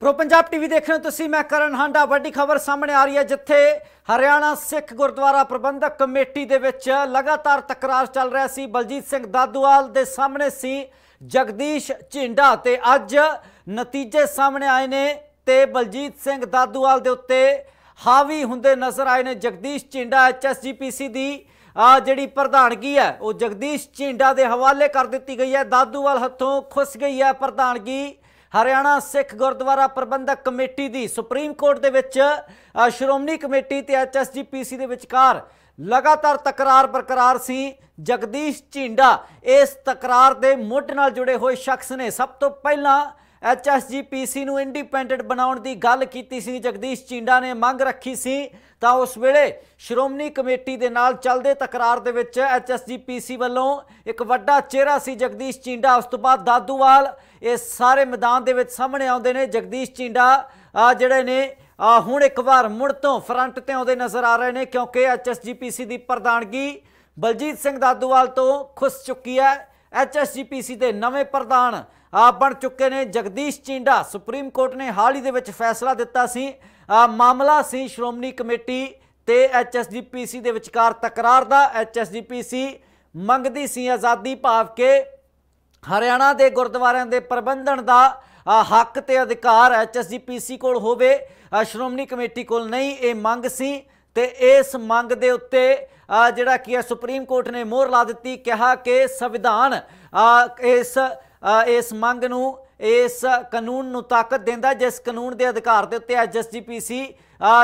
pro Punjab TV ਦੇਖ ਰਹੇ ਹੋ ਤੁਸੀਂ ਮੈਂ ਕਰਨ ਹਾਂਡਾ ਵੱਡੀ ਖਬਰ ਸਾਹਮਣੇ ਆ ਰਹੀ ਹੈ ਜਿੱਥੇ ਹਰਿਆਣਾ ਸਿੱਖ ਗੁਰਦੁਆਰਾ ਪ੍ਰਬੰਧਕ ਕਮੇਟੀ ਦੇ ਵਿੱਚ ਲਗਾਤਾਰ ਤਕਰਾਰ ਚੱਲ ਰਿਹਾ ਸੀ ਬਲਜੀਤ ਸਿੰਘ ਦਾਦੂਵਾਲ ਦੇ ਸਾਹਮਣੇ ਸੀ ਜਗਦੀਸ਼ ਝਿੰਡਾ ਤੇ ਅੱਜ ਨਤੀਜੇ ਸਾਹਮਣੇ ਆਏ ਨੇ ਤੇ ਬਲਜੀਤ ਸਿੰਘ ਦਾਦੂਵਾਲ ਦੇ ਉੱਤੇ ਹਾਵੀ ਹੁੰਦੇ ਨਜ਼ਰ ਆਏ ਨੇ ਜਗਦੀਸ਼ ਝਿੰਡਾ ਐਚਐਸਜੀਪੀਸੀ ਦੀ ਆ ਜਿਹੜੀ ਪ੍ਰਧਾਨਗੀ ਹੈ ਉਹ ਜਗਦੀਸ਼ ਝਿੰਡਾ ਦੇ ਹਵਾਲੇ ਕਰ ਦਿੱਤੀ ਗਈ ਹੈ ਦਾਦੂਵਾਲ ਹੱਥੋਂ ਖੁੱਸ ਗਈ ਹੈ ਪ੍ਰਧਾਨਗੀ ਹਰਿਆਣਾ ਸਿੱਖ ਗੁਰਦੁਆਰਾ ਪ੍ਰਬੰਧਕ ਕਮੇਟੀ ਦੀ ਸੁਪਰੀਮ ਕੋਰਟ ਦੇ ਵਿੱਚ ਸ਼੍ਰੋਮਣੀ ਕਮੇਟੀ ਤੇ ਐਚਐਸਜੀਪੀਸੀ ਦੇ ਵਿਚਕਾਰ ਲਗਾਤਾਰ ਤਕਰਾਰ ਬਰਕਰਾਰ ਸੀ ਜਗਦੀਸ਼ ਝਿੰਡਾ ਇਸ ਤਕਰਾਰ ਦੇ ਮੁੱਢ ਨਾਲ ਜੁੜੇ ਹੋਏ ਸ਼ਖਸ ਨੇ ਸਭ ਤੋਂ ਪਹਿਲਾਂ ਐਚਐਸਜੀਪੀਸੀ ਨੂੰ ਇੰਡੀਪੈਂਡੈਂਟ ਬਣਾਉਣ ਦੀ ਗੱਲ ਕੀਤੀ ਸੀ ਜਗਦੀਸ਼ ਚਿੰਡਾ ਨੇ ਮੰਗ ਰੱਖੀ ਸੀ ਤਾਂ ਉਸ ਵੇਲੇ ਸ਼੍ਰੋਮਣੀ ਕਮੇਟੀ ਦੇ ਨਾਲ ਚੱਲਦੇ ਤਕਰਾਰ ਦੇ ਵਿੱਚ ਐਚਐਸਜੀਪੀਸੀ ਵੱਲੋਂ ਇੱਕ ਵੱਡਾ ਚਿਹਰਾ ਸੀ ਜਗਦੀਸ਼ ਚਿੰਡਾ ਉਸ ਤੋਂ ਬਾਅਦ ਦਾਦੂਵਾਲ ਇਹ ਸਾਰੇ ਮੈਦਾਨ ਦੇ ਵਿੱਚ ਸਾਹਮਣੇ ਆਉਂਦੇ ਨੇ ਜਗਦੀਸ਼ ਚਿੰਡਾ ਜਿਹੜੇ ਨੇ ਹੁਣ ਇੱਕ ਵਾਰ ਮੁੜ ਤੋਂ ਫਰੰਟ ਤੇ ਆਉਂਦੇ ਨਜ਼ਰ ਆ ਰਹੇ ਨੇ ਕਿਉਂਕਿ ਐਚਐਸਜੀਪੀਸੀ ਦੀ ਪ੍ਰਧਾਨਗੀ ਬਲਜੀਤ ਸਿੰਘ ਦਾਦੂਵਾਲ ਤੋਂ ਖੁੱਸ ਚੁੱਕੀ ਹੈ ਐਚਐਸਜੀਪੀਸੀ ਦੇ ਨਵੇਂ ਪ੍ਰਧਾਨ ਬਣ ਚੁੱਕੇ ਨੇ ਜਗਦੀਸ਼ ਚਿੰਡਾ ਸੁਪਰੀਮ ਕੋਰਟ ਨੇ ਹਾਲ ਹੀ ਦੇ ਵਿੱਚ ਫੈਸਲਾ ਦਿੱਤਾ ਸੀ ਮਾਮਲਾ ਸੀ ਸ਼੍ਰੋਮਣੀ ਕਮੇਟੀ ਤੇ ਐਚਐਸਜੀਪੀਸੀ ਦੇ ਵਿਚਕਾਰ ਤਕਰਾਰ ਦਾ ਐਚਐਸਜੀਪੀਸੀ ਮੰਗਦੀ ਸੀ ਆਜ਼ਾਦੀ ਭਾਵ ਕੇ ਹਰਿਆਣਾ ਦੇ ਗੁਰਦੁਆਰਿਆਂ ਦੇ ਪ੍ਰਬੰਧਨ ਦਾ ਹੱਕ ਤੇ ਅਧਿਕਾਰ ਐਚਐਸਜੀਪੀਸੀ ਕੋਲ ਹੋਵੇ ਸ਼੍ਰੋਮਣੀ ਕਮੇਟੀ ਕੋਲ ਨਹੀਂ ਇਹ ਮੰਗ ਸੀ ਤੇ ਇਸ ਮੰਗ ਦੇ ਉੱਤੇ ਜਿਹੜਾ ਕੀ ਹੈ ਸੁਪਰੀਮ ਕੋਰਟ ਨੇ ਮੋਹਰ ਲਾ ਦਿੱਤੀ ਕਿਹਾ ਕਿ ਸੰਵਿਧਾਨ ਇਸ ਇਸ ਮੰਗ ਨੂੰ ਇਸ ਕਾਨੂੰਨ ਨੂੰ ਤਾਕਤ ਦਿੰਦਾ ਜਿਸ ਕਾਨੂੰਨ ਦੇ ਅਧਿਕਾਰ ਦੇ ਉੱਤੇ ਐਸਜੀਪੀਸੀ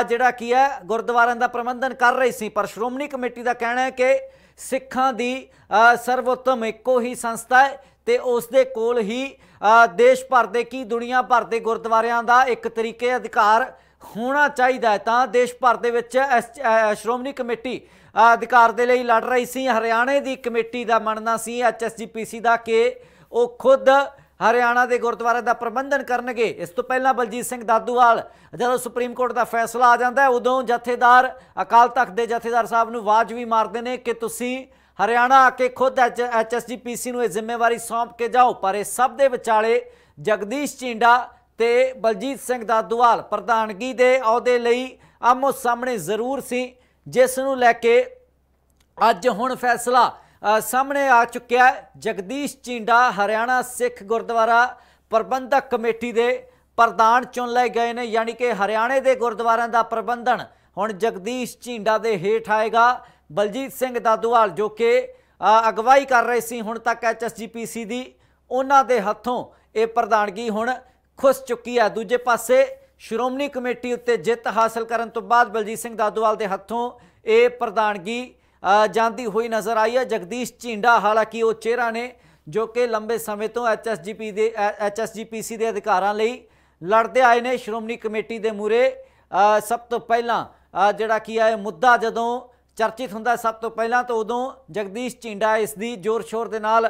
ਜਿਹੜਾ ਕੀ ਹੈ ਗੁਰਦੁਆਰਿਆਂ ਦਾ ਪ੍ਰਬੰਧਨ ਕਰ ਰਹੀ ਸੀ ਪਰ ਸ਼੍ਰੋਮਣੀ ਕਮੇਟੀ ਦਾ ਕਹਿਣਾ ਹੈ ਕਿ ਸਿੱਖਾਂ ਦੀ ਸਰਵੋਤਮ ਇੱਕੋ ਹੀ ਸੰਸਥਾ ਹੈ ਤੇ ਉਸ ਦੇ ਕੋਲ ਹੀ ਦੇਸ਼ ਭਰ ਦੇ ਕੀ ਦੁਨੀਆ ਭਰ ਦੇ ਗੁਰਦੁਆਰਿਆਂ ਦਾ ਇੱਕ ਤਰੀਕੇ ਅਧਿਕਾਰ ਹੋਣਾ ਚਾਹੀਦਾ ਤਾਂ ਦੇਸ਼ ਭਰ ਦੇ ਵਿੱਚ ਸ਼੍ਰੋਮਣੀ ਕਮੇਟੀ ਅਧਿਕਾਰ ਦੇ ਲਈ ਲੜ ਰਹੀ ਸੀ ਹਰਿਆਣੇ ਦੀ ਕਮੇਟੀ ਦਾ ਮੰਨਣਾ ਸੀ ਐਚਐਸਜੀਪੀਸੀ ਦਾ ਕਿ ਉਹ ਖੁਦ ਹਰਿਆਣਾ ਦੇ ਗੁਰਦੁਆਰੇ ਦਾ ਪ੍ਰਬੰਧਨ ਕਰਨਗੇ ਇਸ ਤੋਂ ਪਹਿਲਾਂ ਬਲਜੀਤ ਸਿੰਘ ਦਾਦੂਵਾਲ ਜਦੋਂ ਸੁਪਰੀਮ ਕੋਰਟ ਦਾ ਫੈਸਲਾ ਆ ਜਾਂਦਾ ਹੈ ਉਦੋਂ ਜਥੇਦਾਰ ਅਕਾਲ ਤਖਤ ਦੇ ਜਥੇਦਾਰ ਸਾਹਿਬ ਨੂੰ ਆਵਾਜ਼ ਵੀ ਮਾਰਦੇ ਨੇ ਕਿ ਤੁਸੀਂ ਹਰਿਆਣਾ ਆ ਕੇ ਖੁਦ ਐਚਐਸਜੀਪੀਸੀ ਨੂੰ ਇਹ ਜ਼ਿੰਮੇਵਾਰੀ ਸੌਂਪ ਕੇ ਜਾਓ ਪਰ ਇਹ ਸਭ ਦੇ ਵਿਚਾਲੇ ਜਗਦੀਸ਼ ਚਿੰਡਾ ਤੇ ਬਲਜੀਤ ਸਿੰਘ ਦਾਦੂਵਾਲ ਪ੍ਰਧਾਨਗੀ ਦੇ ਅਹੁਦੇ ਲਈ ਆਮੋ ਸਾਹਮਣੇ ਜ਼ਰੂਰ ਸੀ ਜਿਸ ਨੂੰ ਲੈ ਕੇ ਅੱਜ ਹੁਣ ਫੈਸਲਾ ਸਾਹਮਣੇ ਆ ਚੁੱਕਿਆ ਜਗਦੀਸ਼ ਚਿੰਡਾ ਹਰਿਆਣਾ ਸਿੱਖ ਗੁਰਦੁਆਰਾ ਪ੍ਰਬੰਧਕ ਕਮੇਟੀ ਦੇ ਪ੍ਰਧਾਨ ਚੁਣ ਲਏ ਗਏ ਨੇ ਯਾਨੀ ਕਿ ਹਰਿਆਣੇ ਦੇ ਗੁਰਦੁਆਰਿਆਂ ਦਾ ਪ੍ਰਬੰਧਨ ਹੁਣ ਜਗਦੀਸ਼ ਚਿੰਡਾ ਦੇ ਹੇਠ ਆਏਗਾ ਬਲਜੀਤ ਸਿੰਘ ਦਾਦੂਵਾਲ ਜੋ ਕਿ ਅਗਵਾਈ ਕਰ ਰਹੇ ਸੀ ਹੁਣ ਤੱਕ ਐਚਐਸਜੀਪੀਸੀ ਦੀ ਉਹਨਾਂ ਦੇ ਹੱਥੋਂ ਇਹ ਪ੍ਰਧਾਨਗੀ ਹੁਣ ਖੁੱਸ ਚੁੱਕੀ ਹੈ ਦੂਜੇ ਪਾਸੇ ਸ਼੍ਰੋਮਣੀ ਕਮੇਟੀ ਉੱਤੇ ਜਿੱਤ ਹਾਸਲ ਕਰਨ ਤੋਂ ਬਾਅਦ ਬਲਜੀਤ ਸਿੰਘ ਦਾਦੂਵਾਲ ਦੇ ਹੱਥੋਂ ਇਹ ਪ੍ਰਧਾਨਗੀ ਜਾਂਦੀ ਹੋਈ ਨਜ਼ਰ ਆਈ ਹੈ ਜਗਦੀਸ਼ ਝਿੰਡਾ ਹਾਲਾਂਕਿ ਉਹ ਚਿਹਰਾ ਨੇ ਜੋ ਕਿ ਲੰਬੇ ਸਮੇਂ ਤੋਂ ਐਚਐਸਜੀਪੀ ਦੇ ਐਚਐਸਜੀਪੀਸੀ ਦੇ ਅਧਿਕਾਰਾਂ ਲਈ ਲੜਦੇ ਆਏ ਨੇ ਸ਼੍ਰੋਮਣੀ ਕਮੇਟੀ ਦੇ ਮੂਰੇ ਸਭ ਤੋਂ ਪਹਿਲਾਂ ਜਿਹੜਾ ਕੀ ਹੈ ਮੁੱਦਾ ਜਦੋਂ ਚਰਚਿਤ ਹੁੰਦਾ ਸਭ ਤੋਂ ਪਹਿਲਾਂ ਤਾਂ ਉਦੋਂ ਜਗਦੀਸ਼ ਝਿੰਡਾ ਇਸ ਦੀ ਜ਼ੋਰ-ਸ਼ੋਰ ਦੇ ਨਾਲ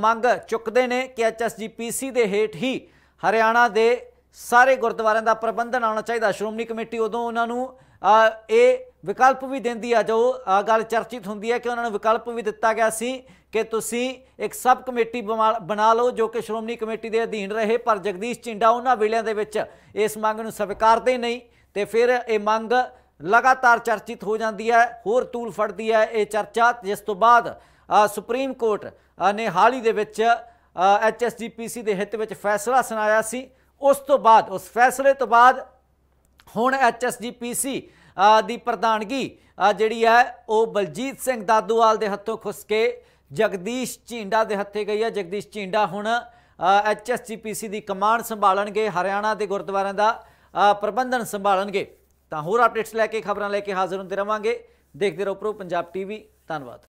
ਮੰਗ ਚੁੱਕਦੇ ਨੇ ਕਿ ਐਚਐਸਜੀਪੀਸੀ ਦੇ ਹੇਠ ਹੀ ਹਰਿਆਣਾ ਦੇ ਸਾਰੇ ਗੁਰਦੁਆਰਿਆਂ ਦਾ ਪ੍ਰਬੰਧਨ ਆਉਣਾ ਚਾਹੀਦਾ ਸ਼੍ਰੋਮਣੀ ਕਮੇਟੀ ਉਦੋਂ ਉਹਨਾਂ ਨੂੰ ਇਹ ਵਿਕਲਪ ਵੀ ਦਿੰਦੀ ਆ ਜੋ ਗੱਲ ਚਰਚਿਤ ਹੁੰਦੀ ਹੈ ਕਿ ਉਹਨਾਂ ਨੂੰ ਵਿਕਲਪ ਵੀ ਦਿੱਤਾ ਗਿਆ ਸੀ ਕਿ ਤੁਸੀਂ ਇੱਕ ਸਬ ਕਮੇਟੀ ਬਣਾ ਲਓ ਜੋ ਕਿ ਸ਼੍ਰੋਮਣੀ ਕਮੇਟੀ ਦੇ ਅਧੀਨ ਰਹੇ ਪਰ ਜਗਦੀਸ਼ ਚਿੰਡਾ ਉਹਨਾਂ ਵੇਲਿਆਂ ਦੇ ਵਿੱਚ ਇਸ ਮੰਗ ਨੂੰ ਸਵੀਕਾਰਦੇ ਨਹੀਂ ਤੇ ਫਿਰ ਇਹ ਮੰਗ ਲਗਾਤਾਰ ਚਰਚਿਤ ਹੋ ਜਾਂਦੀ ਹੈ ਹੋਰ ਤੂਲ ਫੜਦੀ ਹੈ ਇਹ ਚਰਚਾ ਜਿਸ ਤੋਂ ਬਾਅਦ ਸੁਪਰੀਮ ਕੋਰਟ ਨੇ ਹਾਲ ਹੀ ਦੇ ਵਿੱਚ ਐਚਐਸਜੀਪੀਸੀ ਦੇ ਹਿੱਤ ਵਿੱਚ ਫੈਸਲਾ ਸੁਣਾਇਆ ਸੀ ਉਸ ਤੋਂ ਬਾਅਦ ਉਸ ਫੈਸਲੇ ਤੋਂ ਬਾਅਦ ਹੁਣ ਐਚਐਸਜੀਪੀਸੀ ਦੀ ਪ੍ਰਧਾਨਗੀ ਜਿਹੜੀ ਹੈ ਉਹ ਬਲਜੀਤ ਸਿੰਘ ਦਾਦੂਵਾਲ ਦੇ ਹੱਥੋਂ ਖੁੱਸ ਕੇ ਜਗਦੀਸ਼ ਝਿੰਡਾ ਦੇ ਹੱਥੇ ਗਈ ਹੈ ਜਗਦੀਸ਼ ਝਿੰਡਾ ਹੁਣ ਐਚਐਸਜੀਪੀਸੀ ਦੀ ਕਮਾਂਡ ਸੰਭਾਲਣਗੇ ਹਰਿਆਣਾ ਦੇ ਗੁਰਦੁਆਰਿਆਂ ਦਾ ਪ੍ਰਬੰਧਨ ਸੰਭਾਲਣਗੇ ਤਾਂ ਹੋਰ ਅਪਡੇਟਸ ਲੈ ਕੇ ਖਬਰਾਂ ਲੈ ਕੇ ਹਾਜ਼ਰ ਹੁੰਦੇ ਰਵਾਂਗੇ ਦੇਖਦੇ ਰਹੋ ਪ੍ਰੋ ਪੰਜਾਬ ਟੀਵੀ ਧੰਨਵਾਦ